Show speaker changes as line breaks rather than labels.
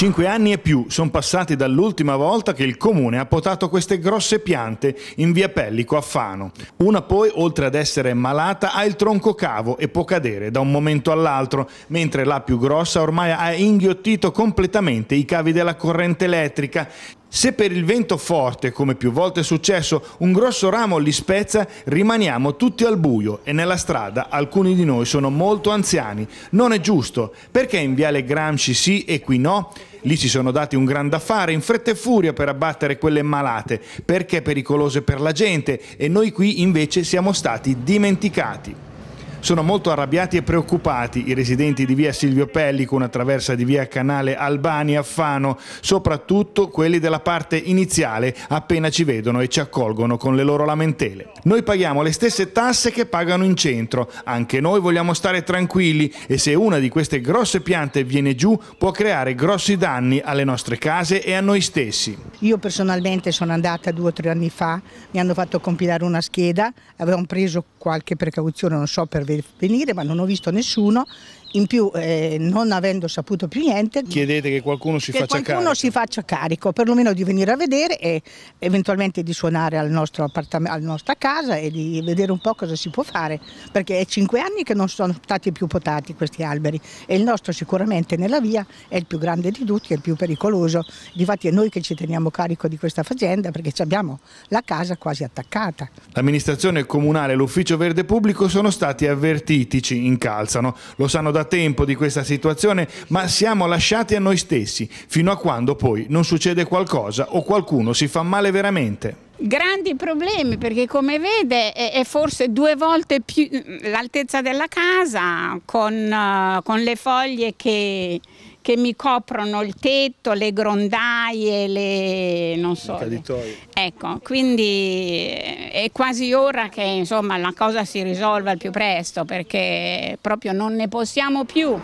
Cinque anni e più sono passati dall'ultima volta che il comune ha potato queste grosse piante in via Pellico a Fano. Una poi, oltre ad essere malata, ha il tronco cavo e può cadere da un momento all'altro, mentre la più grossa ormai ha inghiottito completamente i cavi della corrente elettrica. Se per il vento forte, come più volte è successo, un grosso ramo li spezza, rimaniamo tutti al buio e nella strada alcuni di noi sono molto anziani. Non è giusto. Perché in Viale Gramsci sì e qui no? Lì si sono dati un gran da fare in fretta e furia per abbattere quelle malate, perché pericolose per la gente, e noi qui invece siamo stati dimenticati. Sono molto arrabbiati e preoccupati i residenti di via Silvio Pellico, una traversa di via Canale Albani a Fano, soprattutto quelli della parte iniziale, appena ci vedono e ci accolgono con le loro lamentele. Noi paghiamo le stesse tasse che pagano in centro, anche noi vogliamo stare tranquilli e se una di queste grosse piante viene giù può creare grossi danni alle nostre case e a noi stessi.
Io personalmente sono andata due o tre anni fa, mi hanno fatto compilare una scheda, avevamo preso qualche precauzione, non so per venire ma non ho visto nessuno in più eh, non avendo saputo più niente
chiedete che qualcuno si, che faccia, qualcuno carico.
si faccia carico perlomeno di venire a vedere e eventualmente di suonare al nostro appartamento alla nostra casa e di vedere un po' cosa si può fare perché è cinque anni che non sono stati più potati questi alberi e il nostro sicuramente nella via è il più grande di tutti è il più pericoloso difatti è noi che ci teniamo carico di questa faccenda perché abbiamo la casa quasi attaccata
l'amministrazione comunale e l'ufficio verde pubblico sono stati avvertiti ci incalzano lo sanno da da tempo di questa situazione, ma siamo lasciati a noi stessi, fino a quando poi non succede qualcosa o qualcuno si fa male veramente.
Grandi problemi perché come vede è, forse due volte più mm, l'altezza della casa con, eh, con le foglie che, che mi coprono il tetto, le grondaie, le, non so, le, ecco, quindi è quasi ora che insomma, la cosa si risolva al più presto perché proprio non ne possiamo più.